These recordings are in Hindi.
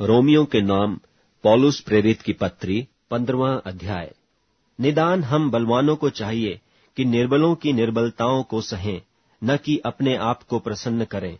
रोमियो के नाम पॉलुस प्रेरित की पत्री पंद्रवा अध्याय निदान हम बलवानों को चाहिए कि निर्बलों की निर्बलताओं को सहें न कि अपने आप को प्रसन्न करें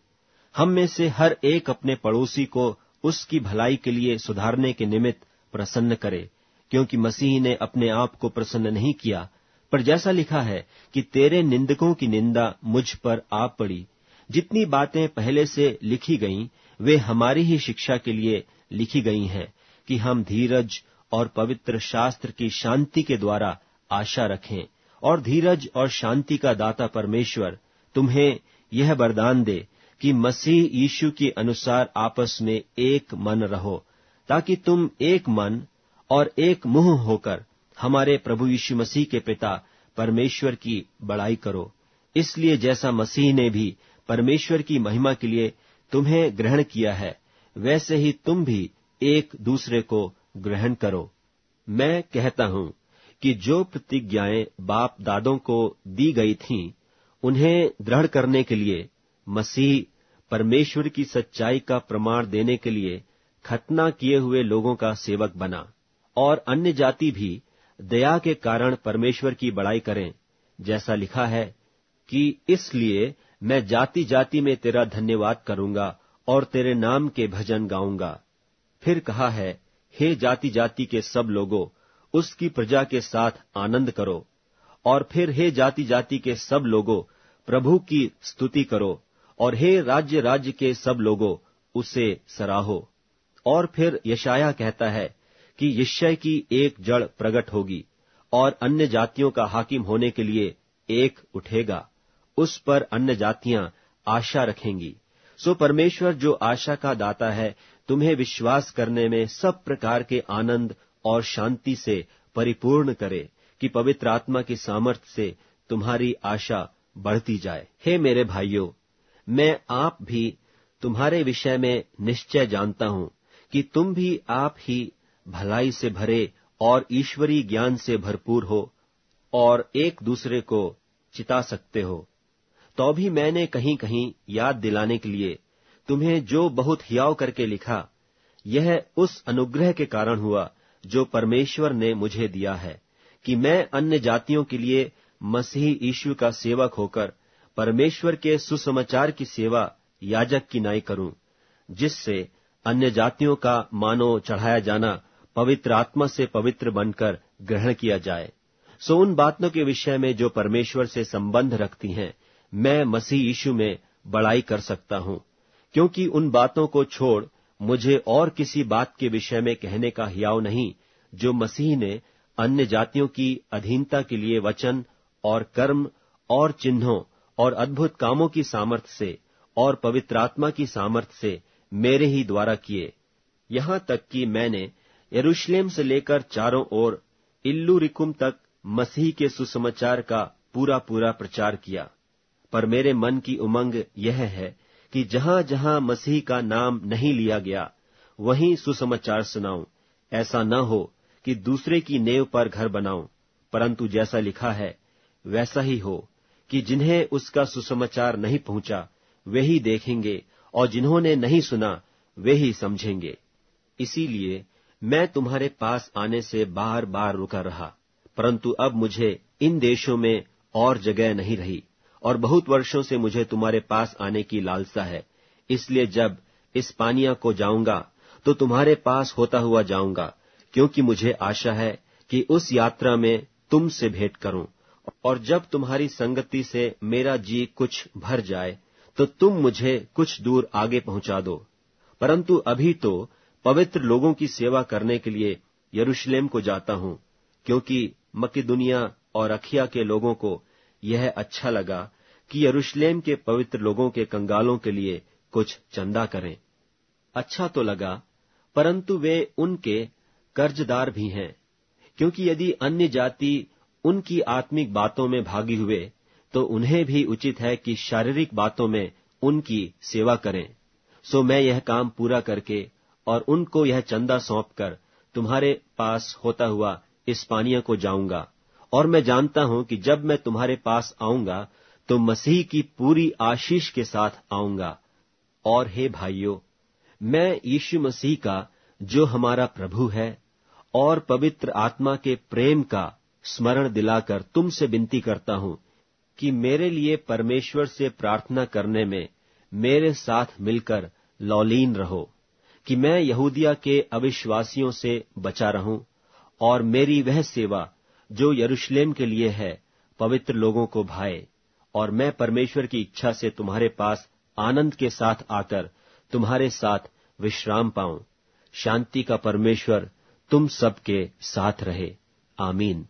हम में से हर एक अपने पड़ोसी को उसकी भलाई के लिए सुधारने के निमित्त प्रसन्न करे क्योंकि मसीह ने अपने आप को प्रसन्न नहीं किया पर जैसा लिखा है कि तेरे निंदकों की निंदा मुझ पर आ पड़ी जितनी बातें पहले से लिखी गईं वे हमारी ही शिक्षा के लिए लिखी गई हैं कि हम धीरज और पवित्र शास्त्र की शांति के द्वारा आशा रखें और धीरज और शांति का दाता परमेश्वर तुम्हें यह वरदान दे कि मसीह यीशु के अनुसार आपस में एक मन रहो ताकि तुम एक मन और एक मुंह होकर हमारे प्रभु यीशु मसीह के पिता परमेश्वर की बड़ाई करो इसलिए जैसा मसीह ने भी परमेश्वर की महिमा के लिए तुम्हें ग्रहण किया है वैसे ही तुम भी एक दूसरे को ग्रहण करो मैं कहता हूं कि जो प्रतिज्ञाएं बाप दादों को दी गई थीं उन्हें दृढ़ करने के लिए मसीह परमेश्वर की सच्चाई का प्रमाण देने के लिए खतना किए हुए लोगों का सेवक बना और अन्य जाति भी दया के कारण परमेश्वर की बड़ाई करें जैसा लिखा है कि इसलिए मैं जाति जाति में तेरा धन्यवाद करूंगा और तेरे नाम के भजन गाऊंगा फिर कहा है हे जाति जाति के सब लोगों उसकी प्रजा के साथ आनंद करो और फिर हे जाति जाति के सब लोगों प्रभु की स्तुति करो और हे राज्य राज्य के सब लोगों उसे सराहो और फिर यशाया कहता है कि यशय की एक जड़ प्रकट होगी और अन्य जातियों का हाकिम होने के लिए एक उठेगा उस पर अन्य जातियां आशा रखेंगी सो परमेश्वर जो आशा का दाता है तुम्हें विश्वास करने में सब प्रकार के आनंद और शांति से परिपूर्ण करे कि पवित्र आत्मा की सामर्थ्य से तुम्हारी आशा बढ़ती जाए हे मेरे भाइयों मैं आप भी तुम्हारे विषय में निश्चय जानता हूं कि तुम भी आप ही भलाई से भरे और ईश्वरी ज्ञान से भरपूर हो और एक दूसरे को चिता सकते हो तो भी मैंने कहीं कहीं याद दिलाने के लिए तुम्हें जो बहुत हियाव करके लिखा यह उस अनुग्रह के कारण हुआ जो परमेश्वर ने मुझे दिया है कि मैं अन्य जातियों के लिए मसीह ईश्व का सेवक होकर परमेश्वर के सुसमाचार की सेवा याजक की नाई करूं जिससे अन्य जातियों का मानो चढ़ाया जाना पवित्र आत्मा से पवित्र बनकर ग्रहण किया जाए सो उन बातों के विषय में जो परमेश्वर से संबंध रखती हैं मैं मसीह यीशु में बड़ाई कर सकता हूं क्योंकि उन बातों को छोड़ मुझे और किसी बात के विषय में कहने का हियाव नहीं जो मसीह ने अन्य जातियों की अधीनता के लिए वचन और कर्म और चिन्हों और अद्भुत कामों की सामर्थ्य से और पवित्र आत्मा की सामर्थ्य से मेरे ही द्वारा किए यहां तक कि मैंने यरूशलेम से लेकर चारों ओर इल्लू रिकुम तक मसीह के सुसमाचार का पूरा पूरा प्रचार किया पर मेरे मन की उमंग यह है कि जहां जहां मसीह का नाम नहीं लिया गया वहीं सुसमाचार सुनाऊं ऐसा न हो कि दूसरे की नेव पर घर बनाऊं परंतु जैसा लिखा है वैसा ही हो कि जिन्हें उसका सुसमाचार नहीं पहुंचा वे ही देखेंगे और जिन्होंने नहीं सुना वे ही समझेंगे इसीलिए मैं तुम्हारे पास आने से बार बार रुका रहा परंतु अब मुझे इन देशों में और जगह नहीं रही और बहुत वर्षों से मुझे तुम्हारे पास आने की लालसा है इसलिए जब इस पानिया को जाऊंगा तो तुम्हारे पास होता हुआ जाऊंगा क्योंकि मुझे आशा है कि उस यात्रा में तुमसे भेंट करूं और जब तुम्हारी संगति से मेरा जी कुछ भर जाए तो तुम मुझे कुछ दूर आगे पहुंचा दो परंतु अभी तो पवित्र लोगों की सेवा करने के लिए यरूशलेम को जाता हूं क्योंकि मकी दुनिया और अखिया के लोगों को यह अच्छा लगा कि यरूशलेम के पवित्र लोगों के कंगालों के लिए कुछ चंदा करें अच्छा तो लगा परंतु वे उनके कर्जदार भी हैं क्योंकि यदि अन्य जाति उनकी आत्मिक बातों में भागी हुए तो उन्हें भी उचित है कि शारीरिक बातों में उनकी सेवा करें सो मैं यह काम पूरा करके और उनको यह चंदा सौंपकर तुम्हारे पास होता हुआ इस पानिया को जाऊंगा और मैं जानता हूं कि जब मैं तुम्हारे पास आऊंगा तो मसीह की पूरी आशीष के साथ आऊंगा और हे भाइयों मैं यीशु मसीह का जो हमारा प्रभु है और पवित्र आत्मा के प्रेम का स्मरण दिलाकर तुमसे विनती करता हूं कि मेरे लिए परमेश्वर से प्रार्थना करने में मेरे साथ मिलकर लौलीन रहो कि मैं यहूदिया के अविश्वासियों से बचा रहूं और मेरी वह सेवा जो यरूशलेम के लिए है पवित्र लोगों को भाए और मैं परमेश्वर की इच्छा से तुम्हारे पास आनंद के साथ आकर तुम्हारे साथ विश्राम पाऊं शांति का परमेश्वर तुम सबके साथ रहे आमीन